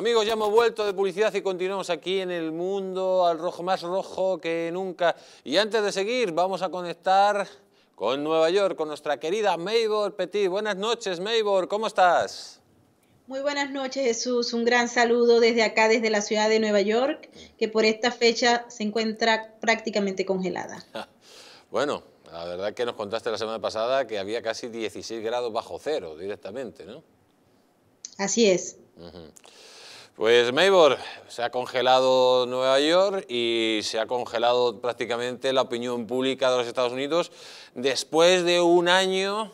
Amigos, ya hemos vuelto de publicidad y continuamos aquí en el mundo al rojo más rojo que nunca. Y antes de seguir, vamos a conectar con Nueva York, con nuestra querida Maybor Petit. Buenas noches, Maybor, ¿cómo estás? Muy buenas noches, Jesús. Un gran saludo desde acá, desde la ciudad de Nueva York, que por esta fecha se encuentra prácticamente congelada. bueno, la verdad que nos contaste la semana pasada que había casi 16 grados bajo cero directamente, ¿no? Así es. Pues Maybor, se ha congelado Nueva York y se ha congelado prácticamente la opinión pública de los Estados Unidos después de un año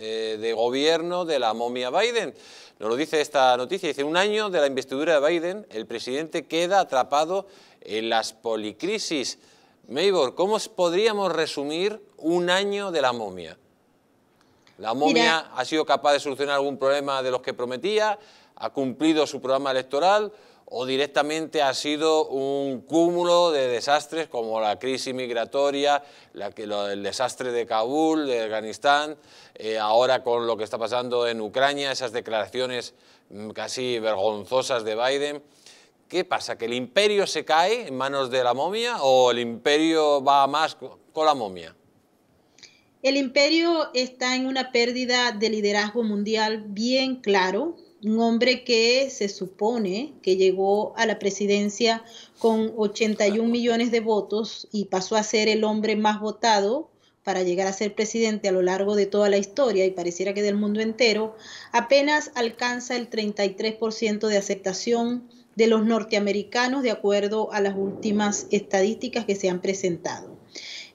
eh, de gobierno de la momia Biden. Nos lo dice esta noticia, dice un año de la investidura de Biden, el presidente queda atrapado en las policrisis. Maybor, ¿cómo podríamos resumir un año de la momia? La momia ha sido capaz de solucionar algún problema de los que prometía, ha cumplido su programa electoral o directamente ha sido un cúmulo de desastres como la crisis migratoria, el desastre de Kabul, de Afganistán, eh, ahora con lo que está pasando en Ucrania, esas declaraciones mm, casi vergonzosas de Biden. ¿Qué pasa? ¿Que el imperio se cae en manos de la momia o el imperio va más con la momia? El imperio está en una pérdida de liderazgo mundial bien claro, un hombre que se supone que llegó a la presidencia con 81 millones de votos y pasó a ser el hombre más votado para llegar a ser presidente a lo largo de toda la historia y pareciera que del mundo entero, apenas alcanza el 33% de aceptación de los norteamericanos de acuerdo a las últimas estadísticas que se han presentado.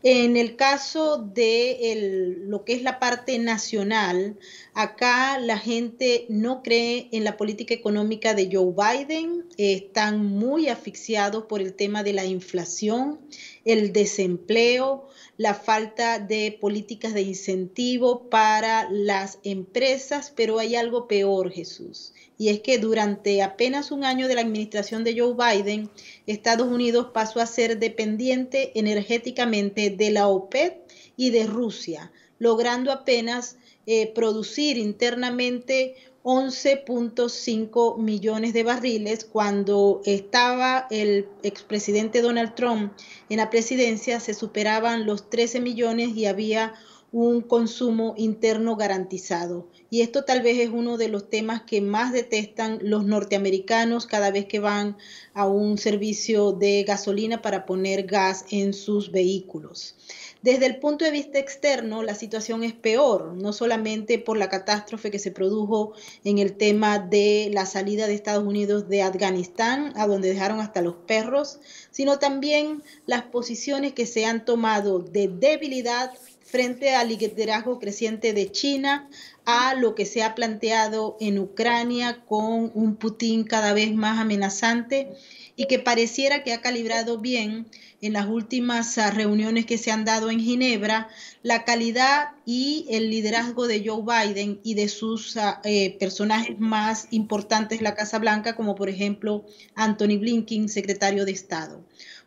En el caso de lo que es la parte nacional, acá la gente no cree en la política económica de Joe Biden, están muy asfixiados por el tema de la inflación, el desempleo, la falta de políticas de incentivo para las empresas, pero hay algo peor, Jesús y es que durante apenas un año de la administración de Joe Biden, Estados Unidos pasó a ser dependiente energéticamente de la OPEP y de Rusia, logrando apenas eh, producir internamente 11.5 millones de barriles cuando estaba el expresidente Donald Trump en la presidencia, se superaban los 13 millones y había un consumo interno garantizado. Y esto tal vez es uno de los temas que más detestan los norteamericanos cada vez que van a un servicio de gasolina para poner gas en sus vehículos. Desde el punto de vista externo, la situación es peor, no solamente por la catástrofe que se produjo en el tema de la salida de Estados Unidos de Afganistán, a donde dejaron hasta los perros, sino también las posiciones que se han tomado de debilidad frente al liderazgo creciente de China, a lo que se ha planteado en Ucrania con un Putin cada vez más amenazante y que pareciera que ha calibrado bien en las últimas ah, reuniones que se han dado en Ginebra la calidad y el liderazgo de Joe Biden y de sus ah, eh, personajes más importantes de la Casa Blanca, como por ejemplo Anthony Blinken, secretario de Estado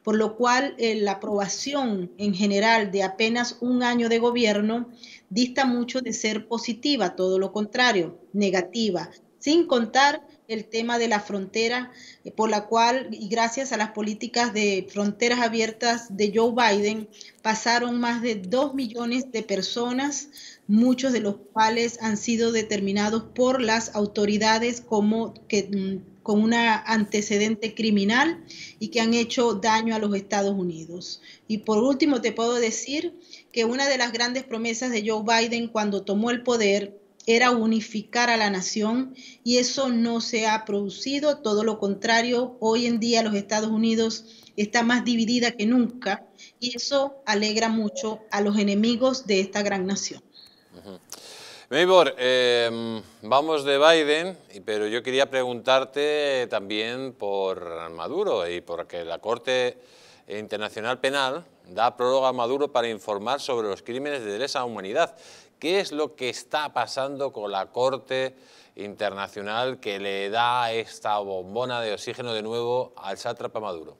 por lo cual eh, la aprobación en general de apenas un año de gobierno dista mucho de ser positiva, todo lo contrario, negativa, sin contar el tema de la frontera, eh, por la cual, y gracias a las políticas de fronteras abiertas de Joe Biden, pasaron más de dos millones de personas, muchos de los cuales han sido determinados por las autoridades como que mm, con un antecedente criminal y que han hecho daño a los Estados Unidos. Y por último, te puedo decir que una de las grandes promesas de Joe Biden cuando tomó el poder era unificar a la nación y eso no se ha producido, todo lo contrario, hoy en día los Estados Unidos está más dividida que nunca y eso alegra mucho a los enemigos de esta gran nación. Meibor, eh, vamos de Biden, pero yo quería preguntarte también por Maduro y porque la Corte Internacional Penal da prórroga a Maduro para informar sobre los crímenes de lesa humanidad. ¿Qué es lo que está pasando con la Corte Internacional que le da esta bombona de oxígeno de nuevo al sátrapa Maduro?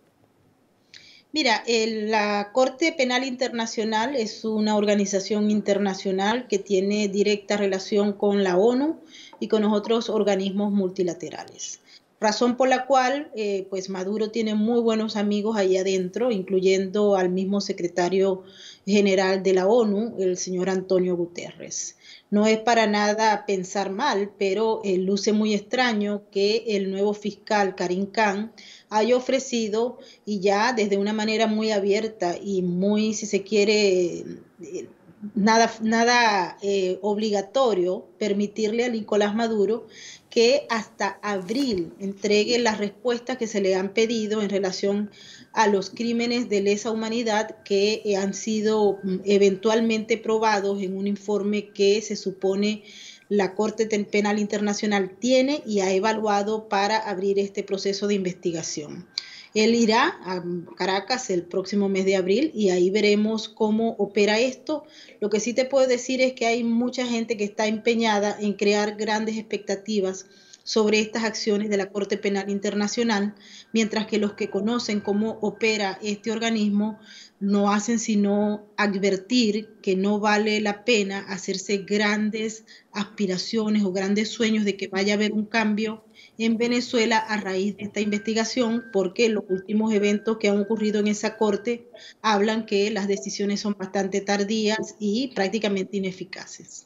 Mira, la Corte Penal Internacional es una organización internacional que tiene directa relación con la ONU y con los otros organismos multilaterales. Razón por la cual, eh, pues Maduro tiene muy buenos amigos ahí adentro, incluyendo al mismo secretario general de la ONU, el señor Antonio Guterres. No es para nada pensar mal, pero eh, luce muy extraño que el nuevo fiscal Karim Khan haya ofrecido y ya desde una manera muy abierta y muy, si se quiere, eh, nada, nada eh, obligatorio permitirle a Nicolás Maduro que hasta abril entregue las respuestas que se le han pedido en relación a los crímenes de lesa humanidad que eh, han sido mm, eventualmente probados en un informe que se supone la Corte Penal Internacional tiene y ha evaluado para abrir este proceso de investigación. Él irá a Caracas el próximo mes de abril y ahí veremos cómo opera esto. Lo que sí te puedo decir es que hay mucha gente que está empeñada en crear grandes expectativas sobre estas acciones de la Corte Penal Internacional, mientras que los que conocen cómo opera este organismo no hacen sino advertir que no vale la pena hacerse grandes aspiraciones o grandes sueños de que vaya a haber un cambio en Venezuela a raíz de esta investigación, porque los últimos eventos que han ocurrido en esa corte hablan que las decisiones son bastante tardías y prácticamente ineficaces.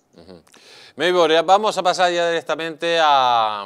Muy bien, vamos a pasar ya directamente a,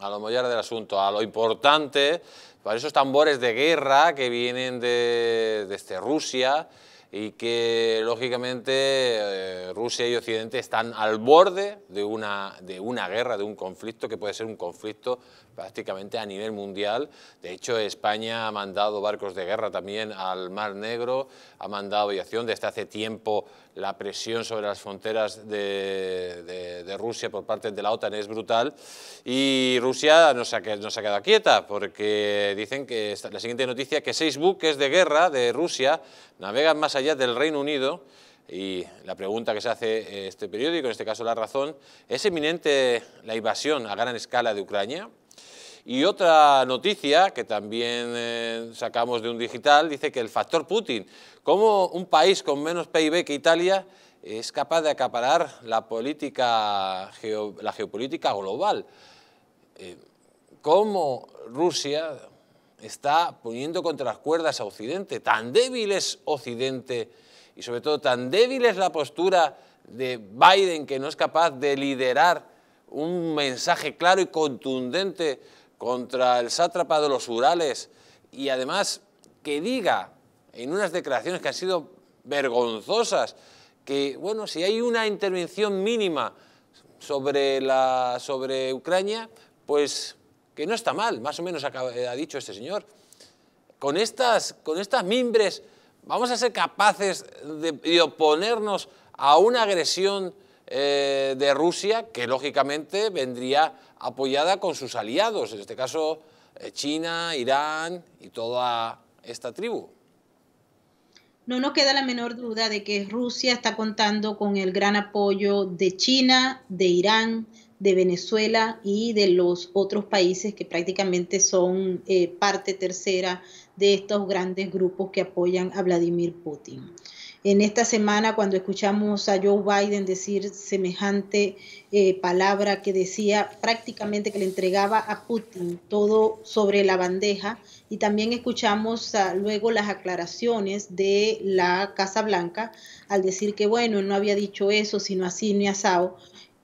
a lo mollar del asunto, a lo importante, para esos tambores de guerra que vienen de, desde este Rusia y que lógicamente eh, Rusia y Occidente están al borde de una, de una guerra, de un conflicto que puede ser un conflicto prácticamente a nivel mundial. De hecho, España ha mandado barcos de guerra también al Mar Negro, ha mandado aviación desde hace tiempo la presión sobre las fronteras de, Rusia por parte de la OTAN es brutal y Rusia no se, ha, quedado quieta porque dicen que la siguiente noticia que seis buques de guerra de Rusia navegan más allá del Reino Unido y la pregunta que se hace eh, este periódico, en este caso La Razón, ¿es eminente la invasión a gran escala de Ucrania? Y otra noticia que también eh, sacamos de un digital dice que el factor Putin, como un país con menos PIB que Italia, es capaz de acaparar la, política, la geopolítica global. Como eh, ¿Cómo Rusia está poniendo contra las cuerdas a Occidente? Tan débil es Occidente y sobre todo tan débil es la postura de Biden que no es capaz de liderar un mensaje claro y contundente contra el sátrapa de los Urales y además que diga en unas declaraciones que han sido vergonzosas que, bueno, si hay una intervención mínima sobre, sobre Ucrania, pues que no está mal, más o menos ha, dicho este señor. Con estas, mimbres, ¿vamos a ser capaces de oponernos a una agresión eh, de Rusia, que lógicamente vendría apoyada con sus aliados, en este caso eh, China, Irán y toda esta tribu. No nos queda la menor duda de que Rusia está contando con el gran apoyo de China, de Irán, de Venezuela y de los otros países que prácticamente son eh, parte tercera de estos grandes grupos que apoyan a Vladimir Putin en esta semana cuando escuchamos a Joe Biden decir semejante eh, palabra que decía prácticamente que le entregaba a Putin todo sobre la bandeja y también escuchamos ah, luego las aclaraciones de la Casa Blanca al decir que bueno, no había dicho eso, sino así ni asado,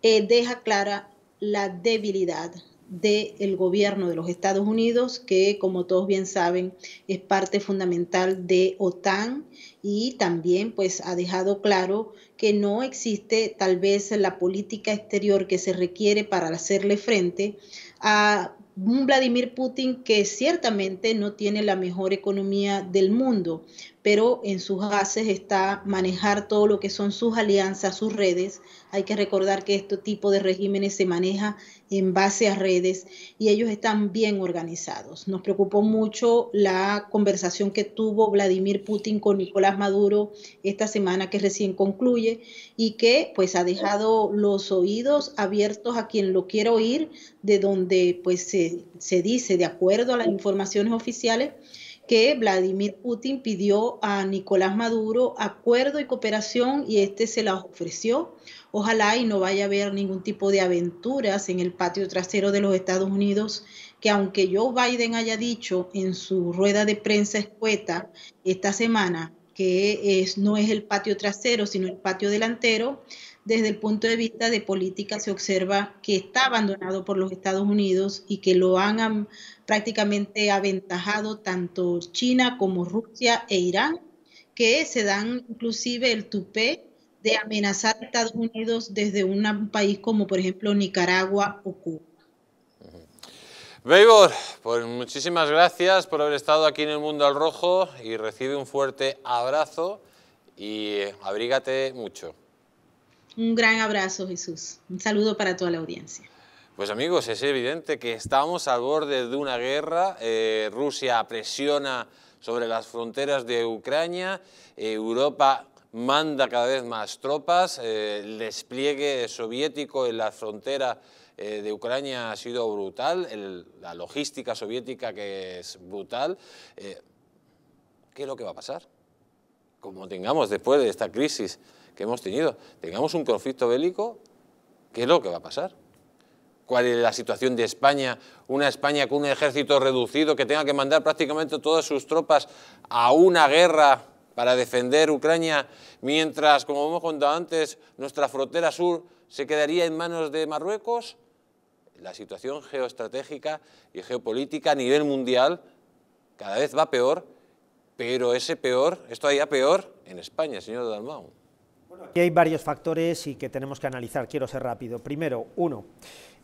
eh, deja clara la debilidad del gobierno de los Estados Unidos, que como todos bien saben es parte fundamental de OTAN y también pues ha dejado claro que no existe tal vez la política exterior que se requiere para hacerle frente a un Vladimir Putin que ciertamente no tiene la mejor economía del mundo, pero en sus bases está manejar todo lo que son sus alianzas, sus redes. Hay que recordar que este tipo de regímenes se maneja en base a redes y ellos están bien organizados. Nos preocupó mucho la conversación que tuvo Vladimir Putin con Nicolás Maduro esta semana que recién concluye y que pues ha dejado los oídos abiertos a quien lo quiera oír, de donde pues se, se dice, de acuerdo a las informaciones oficiales, que Vladimir Putin pidió a Nicolás Maduro acuerdo y cooperación y este se la ofreció. Ojalá y no vaya a haber ningún tipo de aventuras en el patio trasero de los Estados Unidos, que aunque Joe Biden haya dicho en su rueda de prensa escueta esta semana que es, no es el patio trasero, sino el patio delantero, desde el punto de vista de política se observa que está abandonado por los Estados Unidos y que lo han prácticamente aventajado tanto China como Rusia e Irán, que se dan inclusive el tupé de amenazar a Estados Unidos desde un país como por ejemplo Nicaragua o Cuba. Beibor, pues muchísimas gracias por haber estado aquí en el Mundo al Rojo y recibe un fuerte abrazo y abrígate mucho. Un gran abrazo, Jesús. Un saludo para toda la audiencia. Pues amigos, es evidente que estamos al borde de una guerra. Eh, Rusia presiona sobre las fronteras de Ucrania. Eh, Europa manda cada vez más tropas. Eh, el despliegue soviético en la frontera de Ucrania ha sido brutal. la logística soviética que es brutal. ¿Qué es lo que va a pasar? Como tengamos después de esta crisis que hemos tenido. Tengamos un conflicto bélico, ¿qué es lo que va a pasar? ¿Cuál es la situación de España? Una España con un ejército reducido que tenga que mandar prácticamente todas sus tropas a una guerra para defender Ucrania, mientras, como hemos contado antes, nuestra frontera sur se quedaría en manos de Marruecos? La situación geoestratégica y geopolítica a nivel mundial cada vez va peor, pero ese peor esto todavía peor en España, señor Dalmau. Bueno, aquí hay varios factores y que tenemos que analizar, quiero ser rápido. Primero, uno,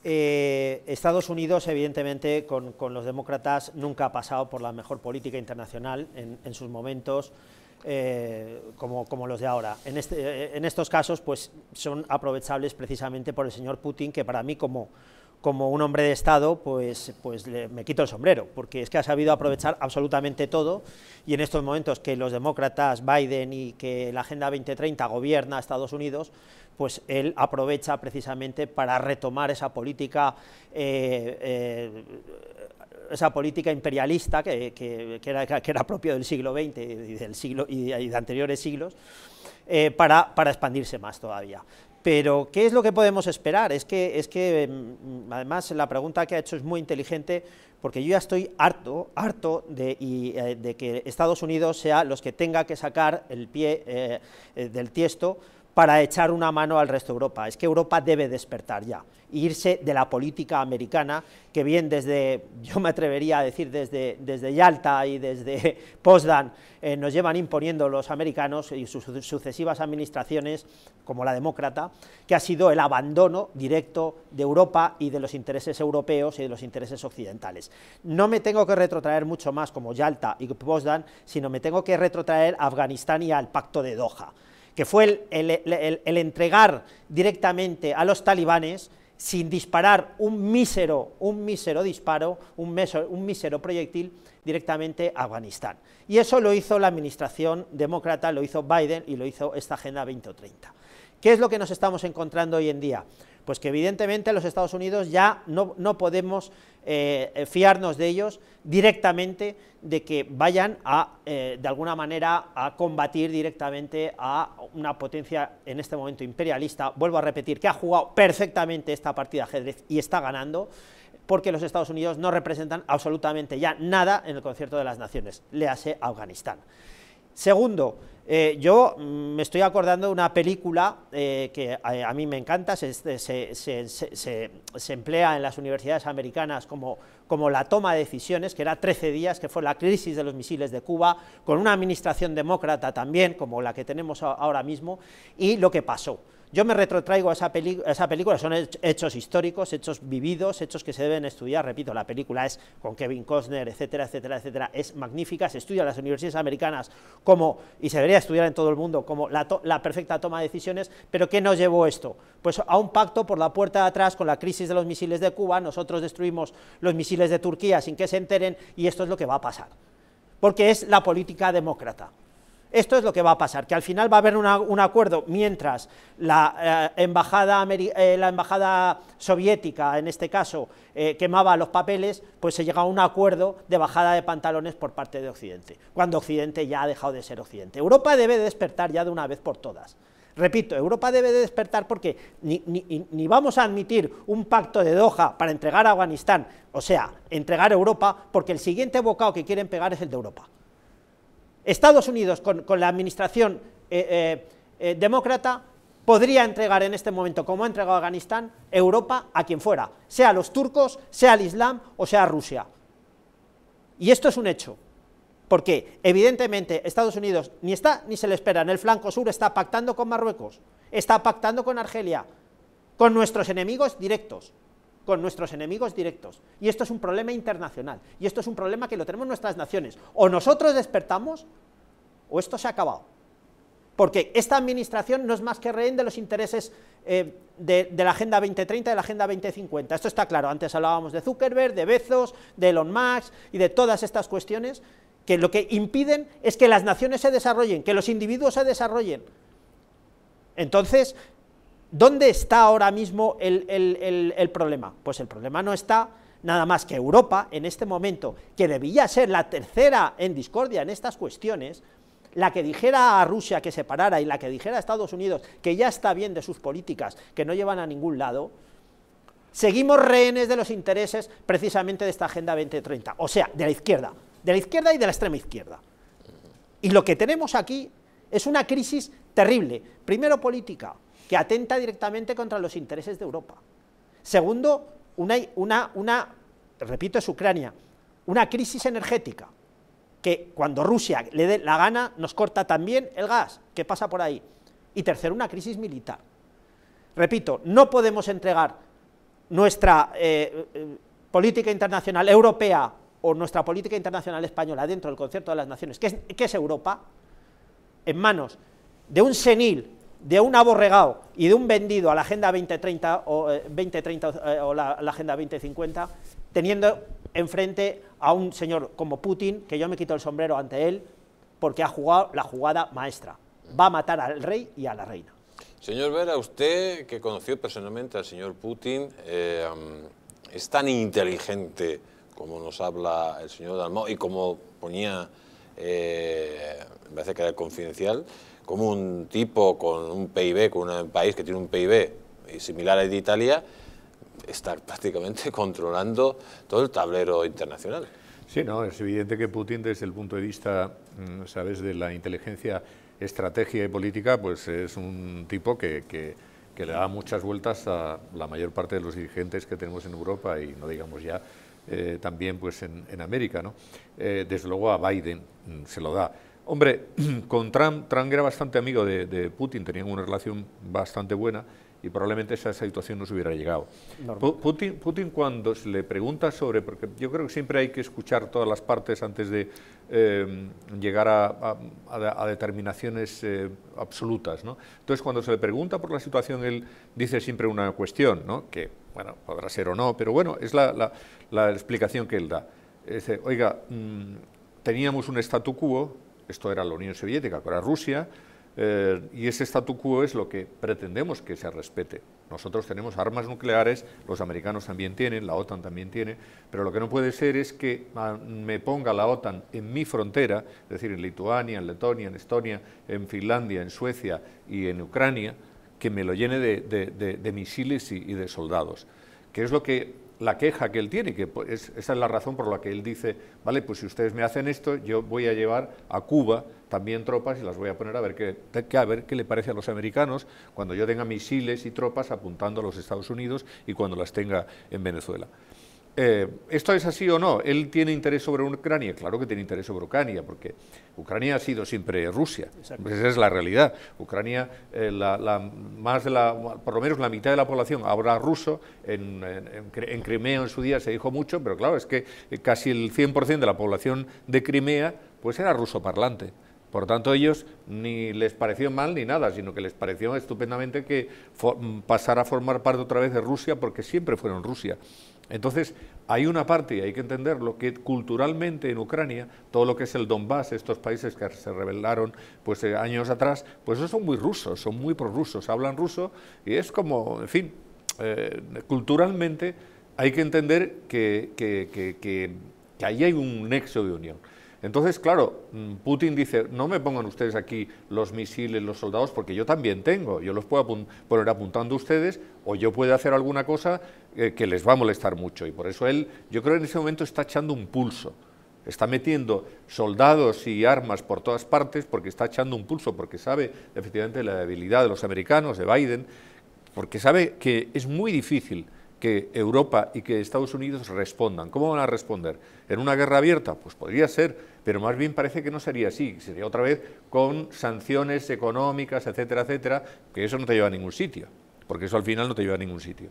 eh, Estados Unidos, evidentemente, con, los demócratas nunca ha pasado por la mejor política internacional en, sus momentos. Eh, como, los de ahora. En, este, eh, en estos casos pues, son aprovechables precisamente por el señor Putin, que para mí como, como un hombre de Estado, pues, pues le, me quito el sombrero, porque es que ha sabido aprovechar absolutamente todo y en estos momentos que los demócratas, Biden y que la Agenda 2030 gobierna Estados Unidos, pues él aprovecha precisamente para retomar esa política eh, eh, esa política imperialista que, que, era, que, propio del siglo XX y, del siglo, y de, anteriores siglos, eh, para, expandirse más todavía. Pero, ¿qué es lo que podemos esperar? Es que, es que, em, además, la pregunta que ha hecho es muy inteligente, porque yo ya estoy harto, harto de, eh, que Estados Unidos sea los que tenga que sacar el pie eh, eh, del tiesto para echar una mano al resto de Europa. Es que Europa debe despertar ya, irse de la política americana, que bien desde, yo me atrevería a decir, desde, Yalta y desde Potsdam, eh, nos llevan imponiendo los americanos y sus sucesivas administraciones, como la demócrata, que ha sido el abandono directo de Europa y de los intereses europeos y de los intereses occidentales. No me tengo que retrotraer mucho más como Yalta y Potsdam, sino me tengo que retrotraer a Afganistán y al Pacto de Doha que fue el, entregar directamente a los talibanes, sin disparar un mísero, un mísero disparo, un, un mísero proyectil, directamente a Afganistán. Y eso lo hizo la administración demócrata, lo hizo Biden y lo hizo esta Agenda 2030. ¿Qué es lo que nos estamos encontrando hoy en día? pues que evidentemente los Estados Unidos ya no, podemos eh, fiarnos de ellos directamente de que vayan a, eh, de alguna manera, a combatir directamente a una potencia en este momento imperialista, vuelvo a repetir, que ha jugado perfectamente esta partida de ajedrez y está ganando, porque los Estados Unidos no representan absolutamente ya nada en el concierto de las naciones, léase Afganistán. Segundo, eh, yo mm, me estoy acordando de una película eh, que a, mí me encanta, se, emplea en las universidades americanas como, como la toma de decisiones, que era 13 días, que fue la crisis de los misiles de Cuba, con una administración demócrata también, como la que tenemos ahora mismo, y lo que pasó. Yo me retrotraigo a esa, película, son hechos históricos, hechos vividos, hechos que se deben estudiar, repito, la película es con Kevin Costner, etcétera, etcétera, etcétera, es magnífica, se estudia en las universidades americanas como, y se debería estudiar en todo el mundo, como la, la perfecta toma de decisiones, pero ¿qué nos llevó esto? Pues a un pacto por la puerta de atrás con la crisis de los misiles de Cuba, nosotros destruimos los misiles de Turquía sin que se enteren y esto es lo que va a pasar, porque es la política demócrata. Esto es lo que va a pasar, que al final va a haber un acuerdo mientras eh, eh, la, embajada soviética, en este caso, eh, quemaba los papeles, pues se llega a un acuerdo de bajada de pantalones por parte de Occidente, cuando Occidente ya ha dejado de ser Occidente. Europa debe despertar ya de una vez por todas. Repito, Europa debe de despertar porque ni, ni, vamos a admitir un pacto de Doha para entregar a Afganistán, o sea, entregar a Europa, porque el siguiente bocado que quieren pegar es el de Europa. Estados Unidos, con, la administración eh, eh, eh, demócrata, podría entregar en este momento, como ha entregado Afganistán, Europa a quien fuera, sea a los turcos, sea al Islam o sea a Rusia. Y esto es un hecho, porque evidentemente Estados Unidos ni está ni se le espera en el flanco sur, está pactando con Marruecos, está pactando con Argelia, con nuestros enemigos directos con nuestros enemigos directos. Y esto es un problema internacional. Y esto es un problema que lo tenemos nuestras naciones. O nosotros despertamos o esto se ha acabado. Porque esta administración no es más que rehén de los intereses eh, de, de, la Agenda 2030 y de la Agenda 2050. Esto está claro. Antes hablábamos de Zuckerberg, de Bezos, de Elon Musk y de todas estas cuestiones que lo que impiden es que las naciones se desarrollen, que los individuos se desarrollen. Entonces, ¿Dónde está ahora mismo el, problema? Pues el problema no está nada más que Europa, en este momento, que debía ser la tercera en discordia en estas cuestiones, la que dijera a Rusia que se parara y la que dijera a Estados Unidos que ya está bien de sus políticas, que no llevan a ningún lado, seguimos rehenes de los intereses precisamente de esta Agenda 2030, o sea, de la izquierda, de la izquierda y de la extrema izquierda. Y lo que tenemos aquí es una crisis terrible, primero política, que atenta directamente contra los intereses de Europa. Segundo, una, repito, es Ucrania, una crisis energética, que cuando Rusia le dé la gana nos corta también el gas, que pasa por ahí? Y tercero, una crisis militar. Repito, no podemos entregar nuestra eh, eh, política internacional europea o nuestra política internacional española dentro del concierto de las naciones, que es Europa, en manos de un senil de un aborregado y de un vendido a la Agenda 2030 o, 2030, eh, eh, o la, Agenda 2050, teniendo enfrente a un señor como Putin, que yo me quito el sombrero ante él, porque ha jugado la jugada maestra. Va a matar al rey y a la reina. Señor Vera, usted que conoció personalmente al señor Putin, eh, es tan inteligente como nos habla el señor Dalmau y como ponía, me parece que era confidencial, como un tipo con un PIB, con un país que tiene un PIB similar al de Italia, está prácticamente controlando todo el tablero internacional. Sí, no, es evidente que Putin desde el punto de vista, mm, sabes, de la inteligencia, estrategia y política, pues es un tipo que, le da muchas vueltas a la mayor parte de los dirigentes que tenemos en Europa y no digamos ya eh, también pues en, América, ¿no? Eh, desde luego a Biden mm, se lo da. Hombre, con Trump, Trump era bastante amigo de, Putin, tenían una relación bastante buena y probablemente esa situación no se hubiera llegado. Putin, Putin, cuando se le pregunta sobre, porque yo creo que siempre hay que escuchar todas las partes antes de em, llegar a, determinaciones eh, absolutas, ¿no? Entonces cuando se le pregunta por la situación, él dice siempre una cuestión, ¿no? Que, bueno, podrá ser o no, pero bueno, es la, explicación que él da. Dice, oiga, mm, teníamos un statu quo, esto era la Unión Soviética, ahora Rusia, eh, y ese statu quo es lo que pretendemos que se respete. Nosotros tenemos armas nucleares, los americanos también tienen, la OTAN también tiene, pero lo que no puede ser es que ah, me ponga la OTAN en mi frontera, es decir, en Lituania, en Letonia, en Estonia, en Finlandia, en Suecia y en Ucrania, que me lo llene de, misiles y, y de soldados, que es lo que la queja que él tiene, que esa es la razón por la que él dice, vale, pues si ustedes me hacen esto, yo voy a llevar a Cuba también tropas y las voy a poner a ver qué, a ver qué le parece a los americanos cuando yo tenga misiles y tropas apuntando a los Estados Unidos y cuando las tenga en Venezuela. Eh, ¿Esto es así o no? ¿Él tiene interés sobre Ucrania? Claro que tiene interés sobre Ucrania, porque Ucrania ha sido siempre Rusia. Pues esa es la realidad. Ucrania, eh, más la, por lo menos la mitad de la población habla ruso. En, Crimea en su día se dijo mucho, pero claro, es que eh, casi el 100% de la población de Crimea pues era ruso parlante. Por tanto, ellos ni les pareció mal ni nada, sino que les pareció estupendamente que pasara a formar parte otra vez de Rusia, porque siempre fueron Rusia. Entonces, hay una parte, y hay que entenderlo, que culturalmente en Ucrania, todo lo que es el Donbass, estos países que se rebelaron pues, eh, años atrás, pues son muy rusos, son muy prorrusos, hablan ruso, y es como, en fin, eh, culturalmente hay que entender que, que, que ahí hay un nexo de unión. Entonces, claro, mm, Putin dice, no me pongan ustedes aquí los misiles, los soldados, porque yo también tengo, yo los puedo poner apuntando ustedes o yo puedo hacer alguna cosa eh, que les va a molestar mucho. Y por eso él, yo creo que en ese momento está echando un pulso, está metiendo soldados y armas por todas partes porque está echando un pulso, porque sabe efectivamente la debilidad de los americanos, de Biden, porque sabe que es muy difícil que Europa y que Estados Unidos respondan. ¿Cómo van a responder? ¿En una guerra abierta? Pues podría ser, pero más bien parece que no sería así. Sería otra vez con sanciones económicas, etcétera, etcétera, que eso no te lleva a ningún sitio, porque eso al final no te lleva a ningún sitio.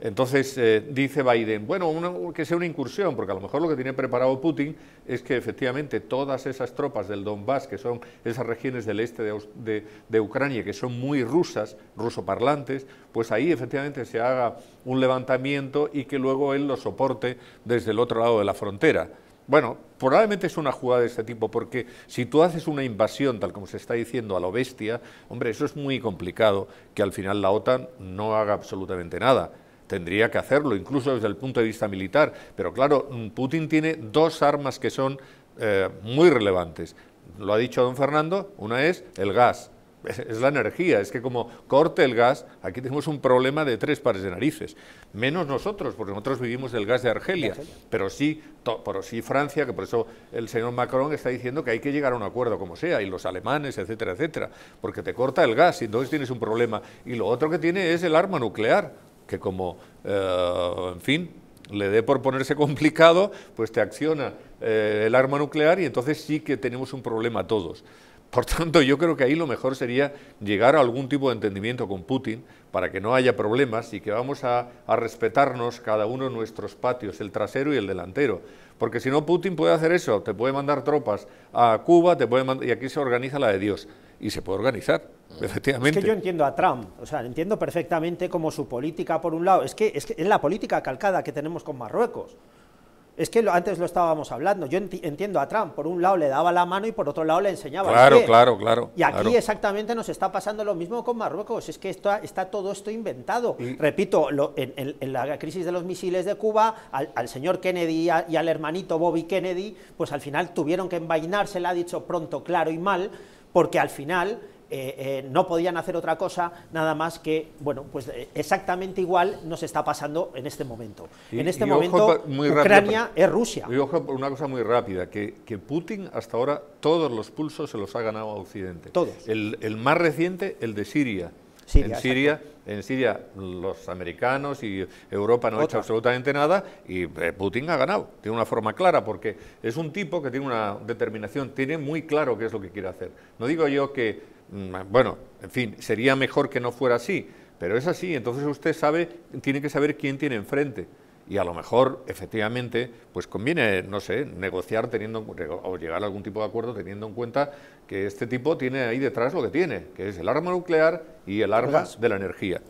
Entonces eh, dice Biden, bueno, que sea una incursión, porque a lo mejor lo que tiene preparado Putin es que efectivamente todas esas tropas del Donbass, que son esas regiones del este de, Ucrania, que son muy rusas, rusoparlantes, pues ahí efectivamente se haga un levantamiento y que luego él lo soporte desde el otro lado de la frontera. Bueno, probablemente es una jugada de este tipo, porque si tú haces una invasión, tal como se está diciendo, a lo bestia, hombre, eso es muy complicado que al final la OTAN no haga absolutamente nada tendría que hacerlo, incluso desde el punto de vista militar. Pero claro, mm, Putin tiene dos armas que son eh, muy relevantes. Lo ha dicho don Fernando, una es el gas, es la energía, es que como corte el gas, aquí tenemos un problema de tres pares de narices, menos nosotros, porque nosotros vivimos del gas de Argelia, pero sí, pero sí Francia, que por eso el señor Macron está diciendo que hay que llegar a un acuerdo como sea, y los alemanes, etcétera, etcétera, porque te corta el gas y entonces tienes un problema. Y lo otro que tiene es el arma nuclear, que como, eh, en fin, le dé por ponerse complicado, pues te acciona eh, el arma nuclear y entonces sí que tenemos un problema todos. Por tanto, yo creo que ahí lo mejor sería llegar a algún tipo de entendimiento con Putin para que no haya problemas y que vamos a, respetarnos cada uno nuestros patios, el trasero y el delantero. Porque si no, Putin puede hacer eso, te puede mandar tropas a Cuba, te puede y aquí se organiza la de Dios y se puede organizar. Mm. Efectivamente. Es que yo entiendo a Trump, o sea, entiendo perfectamente cómo su política, por un lado, es que, es que es la política calcada que tenemos con Marruecos. Es que antes lo estábamos hablando, yo entiendo a Trump, por un lado le daba la mano y por otro lado le enseñaba. Claro, claro, claro. Y aquí exactamente nos está pasando lo mismo con Marruecos, es que esto, está todo esto inventado. Repito, lo, en, la crisis de los misiles de Cuba, al, señor Kennedy y al hermanito Bobby Kennedy, pues al final tuvieron que le envainarse, ha dicho pronto, claro y mal, porque al final eh, eh, no podían hacer otra cosa nada más que, bueno, pues eh, exactamente igual nos está pasando en este momento. en este momento Ucrania es Rusia. Y ojo, una cosa muy rápida, que, Putin hasta ahora todos los pulsos se los ha ganado a Occidente. Todos. El, el más reciente, el de Siria en, Siria, en Siria los americanos y Europa no han hecho absolutamente nada y eh, Putin ha ganado, tiene una forma clara, porque es un tipo que tiene una determinación, tiene muy claro qué es lo que quiere hacer. No digo yo que, mm, bueno, en fin, sería mejor que no fuera así, pero es así, entonces usted sabe, tiene que saber quién tiene enfrente y a lo mejor, efectivamente, pues conviene, no sé, negociar teniendo, o llegar a algún tipo de acuerdo teniendo en cuenta que este tipo tiene ahí detrás lo que tiene, que es el arma nuclear y el arma de la energía.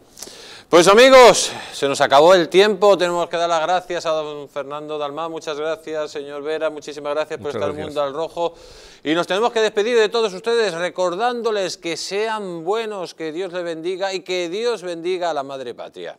Pues amigos, se nos acabó el tiempo, tenemos que dar las gracias a don Fernando Dalma, muchas gracias, señor Vera, muchísimas gracias por estar el mundo al rojo. Y nos tenemos que despedir de todos ustedes recordándoles que sean buenos, que Dios les bendiga y que Dios bendiga a la madre patria.